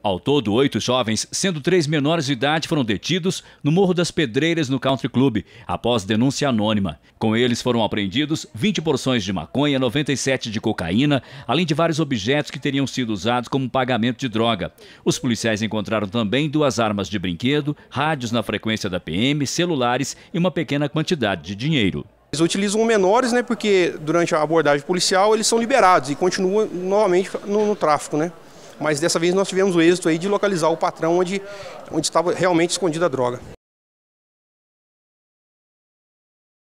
Ao todo, oito jovens, sendo três menores de idade, foram detidos no Morro das Pedreiras, no Country Club, após denúncia anônima. Com eles foram apreendidos 20 porções de maconha, 97 de cocaína, além de vários objetos que teriam sido usados como pagamento de droga. Os policiais encontraram também duas armas de brinquedo, rádios na frequência da PM, celulares e uma pequena quantidade de dinheiro. Eles utilizam menores, né, porque durante a abordagem policial eles são liberados e continuam novamente no, no tráfico, né mas dessa vez nós tivemos o êxito aí de localizar o patrão onde, onde estava realmente escondida a droga.